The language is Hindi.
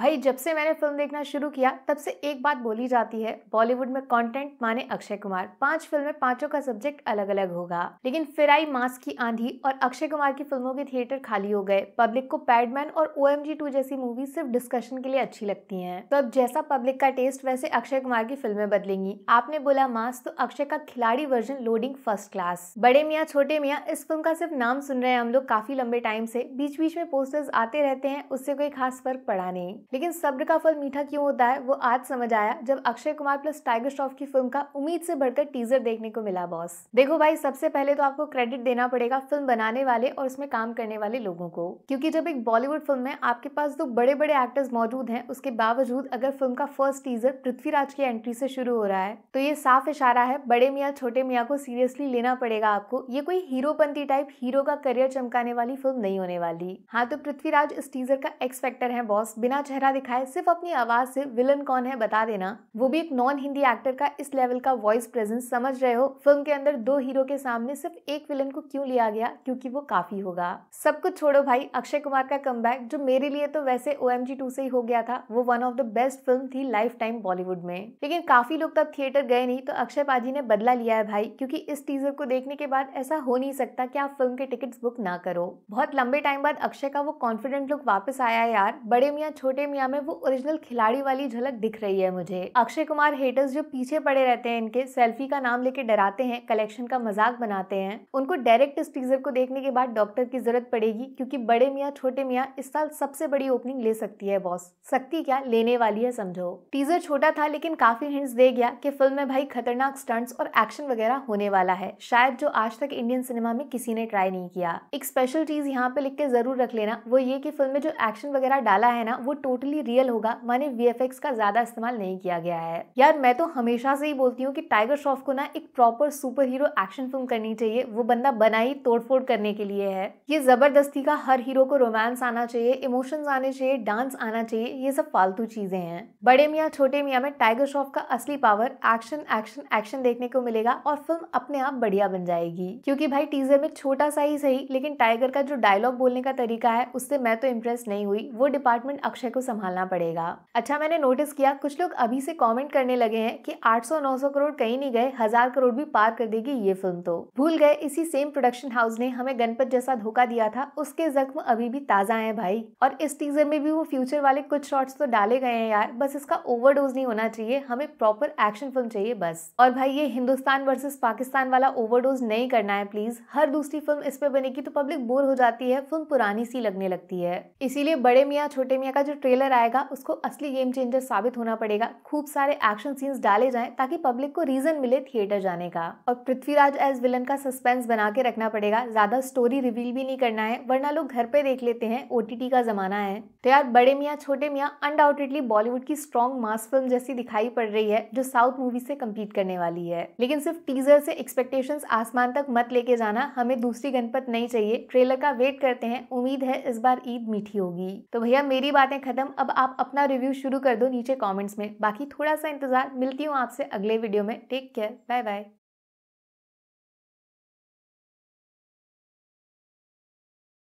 भाई जब से मैंने फिल्म देखना शुरू किया तब से एक बात बोली जाती है बॉलीवुड में कंटेंट माने अक्षय कुमार पांच फिल्में पांचों का सब्जेक्ट अलग अलग होगा लेकिन फिर आई मास्क की आंधी और अक्षय कुमार की फिल्मों के थिएटर खाली हो गए पब्लिक को पैडमैन और ओ एम जैसी मूवी सिर्फ डिस्कशन के लिए अच्छी लगती है तो अब जैसा पब्लिक का टेस्ट वैसे अक्षय कुमार की फिल्में बदलेंगी आपने बोला मास्क तो अक्षय का खिलाड़ी वर्जन लोडिंग फर्स्ट क्लास बड़े मियाँ छोटे मियाँ इस फिल्म का सिर्फ नाम सुन रहे हैं हम लोग काफी लंबे टाइम से बीच बीच में पोस्टर्स आते रहते हैं उससे कोई खास फर्क पड़ा नहीं लेकिन सब्र का फल मीठा क्यों होता है वो आज समझ आया जब अक्षय कुमार प्लस टाइगर श्रॉफ की फिल्म का उम्मीद से बढ़कर टीजर देखने को मिला बॉस देखो भाई सबसे पहले तो आपको क्रेडिट देना पड़ेगा फिल्म बनाने वाले और उसमें काम करने वाले लोगों को क्योंकि जब एक बॉलीवुड फिल्म में आपके पास दो बड़े बड़े एक्टर्स मौजूद हैं उसके बावजूद अगर फिल्म का फर्स्ट टीजर पृथ्वीराज की एंट्री से शुरू हो रहा है तो ये साफ इशारा है बड़े मियाँ छोटे मियाँ को सीरियसली लेना पड़ेगा आपको ये कोई हीरोपंथी टाइप हीरो का करियर चमकाने वाली फिल्म नहीं होने वाली हाँ तो पृथ्वीराज इस टीजर का एक्सपेक्टर है बॉस बिना चाहे चेहरा दिखाए सिर्फ अपनी आवाज से विलन कौन है बता देना वो भी एक नॉन हिंदी एक्टर का इस लेवल का वॉइस प्रेजेंस समझ रहे हो फिल्म के अंदर दो हीरो के सामने सिर्फ एक विलन को क्यों लिया गया क्योंकि वो काफी होगा सब कुछ छोड़ो भाई अक्षय कुमार का कम जो मेरे लिए तो वैसे ओ एम से ही हो गया था वो one of the best film थी लाइफ टाइम बॉलीवुड में लेकिन काफी लोग तब थिएटर गए नहीं तो अक्षय पाजी ने बदला लिया है भाई क्योंकि इस टीजर को देखने के बाद ऐसा हो नहीं सकता कि आप फिल्म के टिकट्स बुक ना करो बहुत लंबे टाइम बाद अक्षय का वो कॉन्फिडेंट लुक वापस आया यार बड़े मियाँ छोटे प्रेमिया में वो ओरिजिनल खिलाड़ी वाली झलक दिख रही है मुझे अक्षय कुमार हेटर्स जो पीछे पड़े रहते हैं इनके सेल्फी का नाम लेके डराते हैं कलेक्शन का मजाक बनाते हैं उनको डायरेक्ट इस टीजर को देखने के बाद डॉक्टर की जरूरत पड़ेगी क्योंकि बड़े मियाँ छोटे मियाँ इस साल सबसे बड़ी ओपनिंग ले सकती है बॉस सकती क्या लेने वाली है समझो टीजर छोटा था लेकिन काफी हिंट्स दे गया कि फिल्म में भाई खतरनाक स्टंट्स और एक्शन वगैरह होने वाला है शायद जो आज तक इंडियन सिनेमा में किसी ने ट्राई नहीं किया एक स्पेशल चीज यहाँ पे लिख के जरूर रख लेना वो ये की फिल्म में जो एक्शन वगैरह डाला है ना वो टोटल टोटली रियल होगा माने वी का ज्यादा इस्तेमाल नहीं किया गया है यार मैं तो हमेशा से ही बोलती हूँ कि टाइगर श्रॉफ को ना एक proper super hero action film करनी चाहिए वो बंदा बना ही तोड़फोड़ करने के लिए है ये जबरदस्ती का हर हीरो को रोमांस आना चाहिए इमोशन आने चाहिए डांस आना चाहिए ये सब फालतू चीजें हैं बड़े मियाँ छोटे मियाँ में टाइगर श्रॉफ का असली पावर एक्शन एक्शन एक्शन देखने को मिलेगा और फिल्म अपने आप बढ़िया बन जाएगी क्योंकि भाई टीजर में छोटा सा ही सही लेकिन टाइगर का जो डायलॉग बोलने का तरीका है उससे मैं तो इम्प्रेस नहीं हुई वो डिपार्टमेंट अक्षय को संभालना पड़ेगा अच्छा मैंने नोटिस किया कुछ लोग अभी से कमेंट करने लगे हैं कि 800-900 करोड़ कहीं नहीं गए हजार करोड़ भी पार कर देगी ये फिल्म तो भूल गए इसी सेम प्रोडक्शन हाउस ने हमें गणपत जैसा धोखा दिया था उसके जख्म अभी भी ताजा है भाई और इस टीजर में भी वो फ्यूचर वाले कुछ शॉर्ट्स तो डाले गए हैं यार बस इसका ओवर नहीं होना चाहिए हमें प्रॉपर एक्शन फिल्म चाहिए बस और भाई ये हिंदुस्तान वर्सेज पाकिस्तान वाला ओवर नहीं करना है प्लीज हर दूसरी फिल्म इस पर बनेगी तो पब्लिक बोर हो जाती है फिल्म पुरानी सी लगने लगती है इसीलिए बड़े मियाँ छोटे मियाँ का जो ट्रेलर आएगा उसको असली गेम चेंजर साबित होना पड़ेगा खूब सारे एक्शन सीन्स डाले जाएं ताकि पब्लिक को रीजन मिले थिएटर जाने का और पृथ्वीराज एज विलन का सस्पेंस बना के रखना पड़ेगा ज्यादा स्टोरी रिवील भी नहीं करना है वरना लोग घर पे देख लेते हैं ओ का जमाना है तो यार बड़े मियाँ छोटे मियाँ अनडाउटेडली बॉलीवुड की स्ट्रॉन्ग मास फिल्म जैसी दिखाई पड़ रही है जो साउथ मूवी से कम्पीट करने वाली है लेकिन सिर्फ टीजर से एक्सपेक्टेशन आसमान तक मत लेके जाना हमें दूसरी गणपत नहीं चाहिए ट्रेलर का वेट करते हैं उम्मीद है इस बार ईद मीठी होगी तो भैया मेरी बातें खत्म एकदम अब आप अपना रिव्यू शुरू कर दो नीचे कॉमेंट्स में बाकी थोड़ा सा इंतज़ार मिलती हूँ आपसे अगले वीडियो में टेक केयर बाय बाय